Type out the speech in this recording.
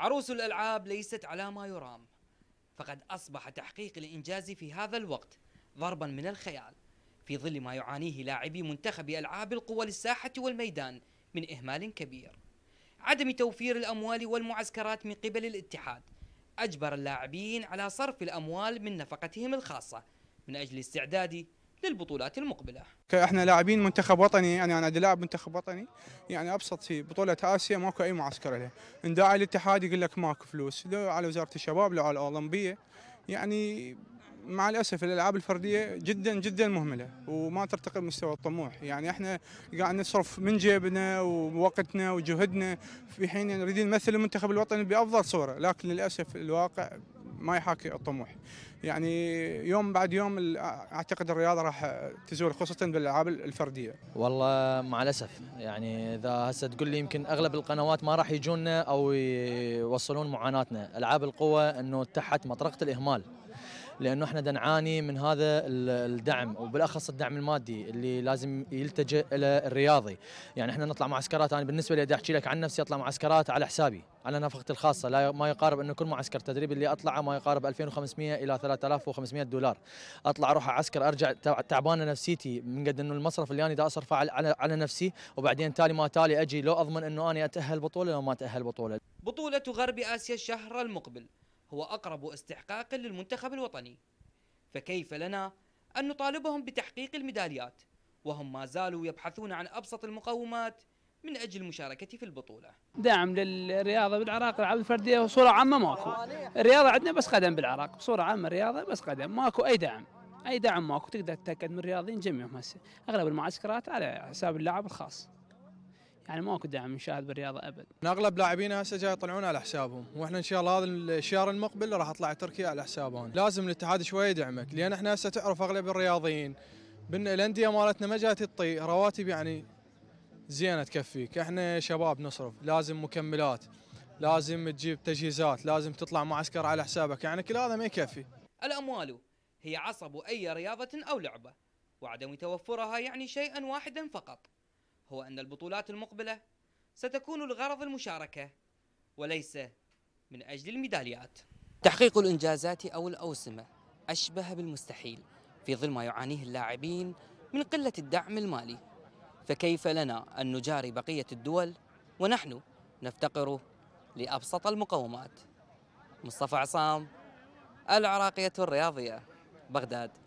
عروس الألعاب ليست على ما يرام فقد أصبح تحقيق الإنجاز في هذا الوقت ضربا من الخيال في ظل ما يعانيه لاعبي منتخب ألعاب القوى للساحة والميدان من إهمال كبير عدم توفير الأموال والمعسكرات من قبل الاتحاد أجبر اللاعبين على صرف الأموال من نفقتهم الخاصة من أجل استعداد للبطولات المقبله. احنا لاعبين منتخب وطني يعني انا لاعب منتخب وطني يعني ابسط في بطوله اسيا ماكو اي معسكر لها، ان داعي الاتحاد يقول لك ماكو فلوس، لو على وزاره الشباب لو على الاولمبيه يعني مع الاسف الالعاب الفرديه جدا جدا مهمله وما ترتقي مستوى الطموح يعني احنا قاعد نصرف من جيبنا ووقتنا وجهدنا في حين نريد نمثل المنتخب الوطني بافضل صوره لكن للاسف الواقع ما يحاكي الطموح يعني يوم بعد يوم اعتقد الرياضه راح تزول خصوصا بالالعاب الفرديه والله مع الاسف يعني اذا هسه تقول لي يمكن اغلب القنوات ما راح يجونا او يوصلون معاناتنا العاب القوه انه تحت مطرقه الاهمال لانه احنا نعاني من هذا الدعم وبالاخص الدعم المادي اللي لازم يلتجئ الى الرياضي يعني احنا نطلع معسكرات انا بالنسبه لي احكي لك عن نفسي اطلع معسكرات على حسابي على نفقتي الخاصه لا ما يقارب انه كل معسكر تدريب اللي اطلعه ما يقارب 2500 الى 3500 دولار اطلع اروح عسكر ارجع تعبانه نفسيتي من قد انه المصرف اللي انا دا اصرفه على, على نفسي وبعدين تالي ما تالي اجي لو اضمن انه انا اتاهل بطوله لو ما اتاهل بطوله بطوله غرب اسيا الشهر المقبل هو أقرب استحقاق للمنتخب الوطني فكيف لنا أن نطالبهم بتحقيق الميداليات وهم ما زالوا يبحثون عن أبسط المقومات من اجل المشاركه في البطوله. دعم للرياضه بالعراق الالعاب الفرديه بصوره عامه ماكو. الرياضه عندنا بس قدم بالعراق، بصوره عامه الرياضه بس قدم، ماكو اي دعم. اي دعم ماكو تقدر تتاكد من الرياضيين جميعهم هسه، اغلب المعسكرات على حساب اللاعب الخاص. يعني ماكو دعم من شاهد بالرياضه ابد. اغلب لاعبين هسه جاي يطلعون على حسابهم، واحنا ان شاء الله هذا الشهر المقبل راح اطلع تركيا على حسابهم، لازم الاتحاد شويه يدعمك لان احنا هسه تعرف اغلب الرياضيين الانديه مالتنا ما جات تطي رواتب يعني زينه تكفيك، احنا شباب نصرف، لازم مكملات، لازم تجيب تجهيزات، لازم تطلع معسكر على حسابك، يعني كل هذا ما يكفي. الاموال هي عصب اي رياضه او لعبه، وعدم توفرها يعني شيئا واحدا فقط. هو أن البطولات المقبلة ستكون لغرض المشاركة وليس من أجل الميداليات تحقيق الإنجازات أو الأوسمة أشبه بالمستحيل في ظل ما يعانيه اللاعبين من قلة الدعم المالي فكيف لنا أن نجاري بقية الدول ونحن نفتقر لأبسط المقومات مصطفى عصام العراقية الرياضية بغداد